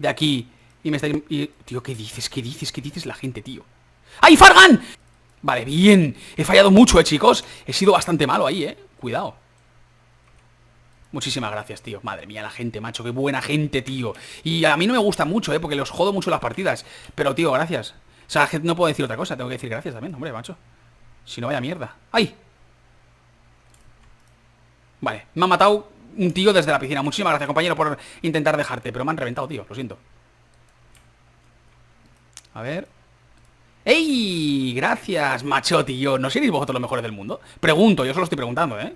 de aquí y me está... tío, ¿qué dices? ¿Qué dices? ¿Qué dices la gente, tío? ¡Ay, Fargan! Vale, bien. He fallado mucho, eh, chicos. He sido bastante malo ahí, eh. Cuidado. Muchísimas gracias, tío. Madre mía, la gente, macho. Qué buena gente, tío. Y a mí no me gusta mucho, eh, porque los jodo mucho las partidas. Pero, tío, gracias. O sea, no puedo decir otra cosa. Tengo que decir gracias también, hombre, macho. Si no, vaya mierda. ¡Ay! Vale, me ha matado un tío desde la piscina. Muchísimas gracias, compañero, por intentar dejarte. Pero me han reventado, tío. Lo siento. A ver. ¡Ey! Gracias, macho, tío ¿No seréis vosotros los mejores del mundo? Pregunto, yo solo estoy preguntando, ¿eh?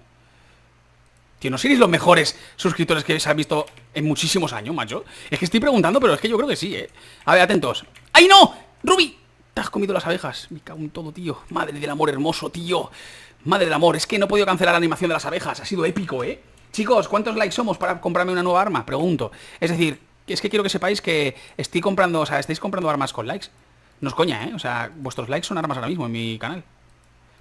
Tío, ¿no seréis los mejores suscriptores que se han visto en muchísimos años, macho? Es que estoy preguntando, pero es que yo creo que sí, ¿eh? A ver, atentos. ¡Ay, no! ¡Ruby! Te has comido las abejas. Me cago en todo, tío. Madre del amor hermoso, tío. Madre del amor. Es que no he podido cancelar la animación de las abejas. Ha sido épico, ¿eh? Chicos, ¿cuántos likes somos para comprarme una nueva arma? Pregunto. Es decir, es que quiero que sepáis que estoy comprando, o sea, estáis comprando armas con likes. No es coña, ¿eh? O sea, vuestros likes son armas ahora mismo en mi canal.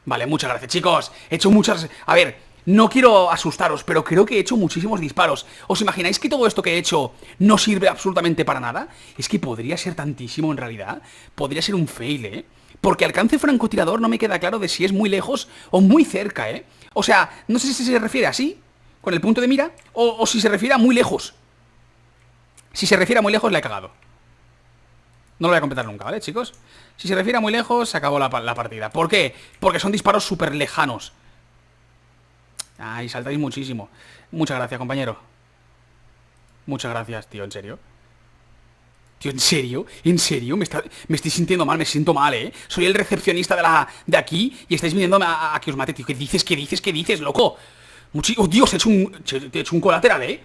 Vale, muchas gracias, chicos. He hecho muchas... A ver, no quiero asustaros, pero creo que he hecho muchísimos disparos. ¿Os imagináis que todo esto que he hecho no sirve absolutamente para nada? Es que podría ser tantísimo en realidad. Podría ser un fail, ¿eh? Porque alcance francotirador no me queda claro de si es muy lejos o muy cerca, ¿eh? O sea, no sé si se refiere así con el punto de mira, o, si se refiere a muy lejos. Si se refiere a muy lejos, la he cagado. No lo voy a completar nunca, ¿vale, chicos? Si se refiere a muy lejos, se acabó la, partida. ¿Por qué? Porque son disparos súper lejanos. Ay, saltáis muchísimo. Muchas gracias, compañero. Muchas gracias, tío, en serio. Tío, ¿en serio? ¿En serio? Me, estoy sintiendo mal, me siento mal, ¿eh? Soy el recepcionista de, la, de aquí y estáis viniendo a, que os mate, tío. ¿Qué dices? ¿Qué dices? ¿Qué dices, loco? ¡Oh, Dios! es un, un colateral, ¿eh?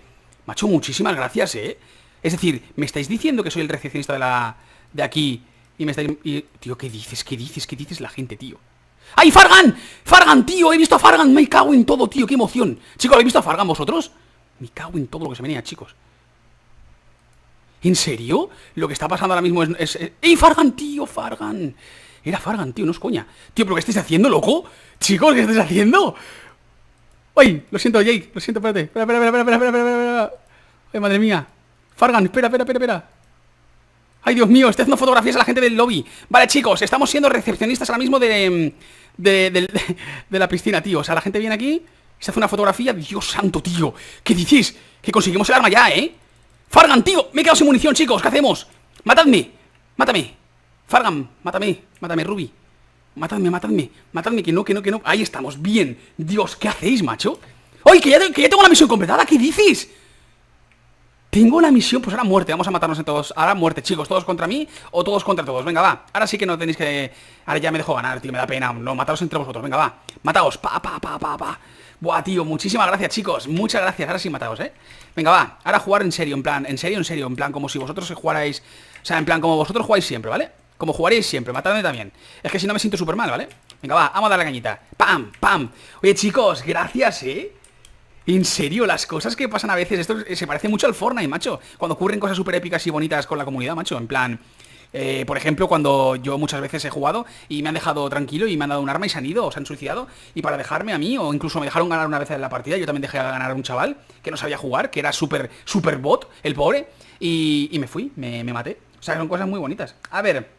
Macho, muchísimas gracias, ¿eh? Es decir, me estáis diciendo que soy el recepcionista de la... De aquí. Y me estáis... tío, ¿qué dices? ¿Qué dices? ¿Qué dices la gente, tío? ¡Ay, Fargan! ¡Fargan, tío! ¡He visto a Fargan! ¡Me cago en todo, tío! ¡Qué emoción! Chicos, ¿lo habéis visto a Fargan vosotros? Me cago en todo lo que se venía, chicos. ¿En serio? Lo que está pasando ahora mismo es... ¡Ey, Fargan, tío! ¡Fargan! Era Fargan, tío, no es coña. Tío, ¿pero qué estáis haciendo, loco? Chicos, ¿qué estáis haciendo? ¡Ay! Lo siento, Jake. Lo siento, espérate. Espera, espera, espera, espera, espera, espera, espera. ¡Ay, madre mía! Fargan, espera, espera, espera, espera. ¡Ay, Dios mío! Estoy haciendo fotografías a la gente del lobby. Vale, chicos, estamos siendo recepcionistas ahora mismo de... De, la piscina, tío. O sea, la gente viene aquí, se hace una fotografía. Dios santo, tío. ¿Qué dices? Que conseguimos el arma ya, ¿eh? Fargan, tío. Me he quedado sin munición, chicos. ¿Qué hacemos? Matadme. Mátame. Fargan, mátame. Mátame, Ruby matadme, matadme, matadme, que no, que no, que no. Ahí estamos, bien. Dios, ¿qué hacéis, macho? hoy que ya, que tengo la misión completada! ¿Qué dices? Tengo la misión, pues ahora muerte, vamos a matarnos en todos Ahora muerte, chicos, todos contra mí o todos contra todos Venga, va, ahora sí que no tenéis que... Ahora ya me dejo ganar, tío, me da pena No, mataros entre vosotros, venga, va Mataos, pa, pa, pa, pa, pa Buah, tío, muchísimas gracias, chicos Muchas gracias, ahora sí mataos, eh Venga, va, ahora jugar en serio, en plan, en serio, en serio En plan, como si vosotros jugarais... O sea, en plan, como vosotros jugáis siempre, ¿vale? Como jugaréis siempre, matadme también. Es que si no me siento súper mal, ¿vale? Venga, va, vamos a dar la cañita. ¡Pam! ¡Pam! Oye, chicos, gracias, ¿eh? En serio, las cosas que pasan a veces, esto se parece mucho al Fortnite, macho. Cuando ocurren cosas súper épicas y bonitas con la comunidad, macho. En plan, eh, por ejemplo, cuando yo muchas veces he jugado y me han dejado tranquilo y me han dado un arma y se han ido o se han suicidado. Y para dejarme a mí, o incluso me dejaron ganar una vez en la partida, yo también dejé ganar a un chaval que no sabía jugar, que era súper, súper bot, el pobre. Y, me fui, me, me, maté. O sea, son cosas muy bonitas. A ver.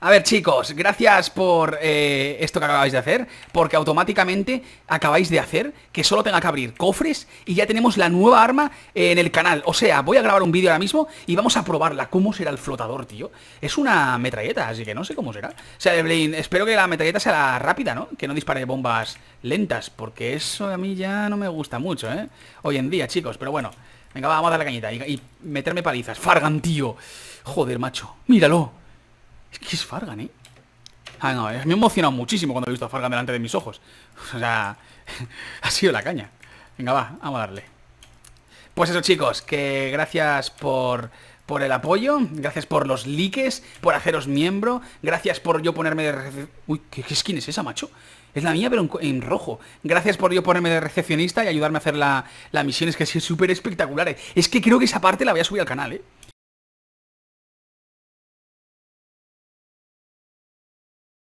A ver chicos, gracias por eh, esto que acabáis de hacer Porque automáticamente acabáis de hacer que solo tenga que abrir cofres Y ya tenemos la nueva arma en el canal O sea, voy a grabar un vídeo ahora mismo y vamos a probarla Cómo será el flotador, tío Es una metralleta, así que no sé cómo será O sea, Blaine, espero que la metralleta sea la rápida, ¿no? Que no dispare bombas lentas Porque eso a mí ya no me gusta mucho, ¿eh? Hoy en día, chicos, pero bueno Venga, vamos a dar la cañita y, y meterme palizas Fargan, tío Joder, macho, míralo es que es Fargan, ¿eh? Ah, no, me he emocionado muchísimo cuando he visto a Fargan delante de mis ojos. O sea, ha sido la caña. Venga, va, vamos a darle. Pues eso, chicos, que gracias por por el apoyo, gracias por los likes, por haceros miembro, gracias por yo ponerme de recepcionista. Uy, ¿qué, skin es esa, macho? Es la mía, pero en, rojo. Gracias por yo ponerme de recepcionista y ayudarme a hacer la, la misión. Es que ha sido súper espectacular. ¿eh? Es que creo que esa parte la voy a subir al canal, ¿eh?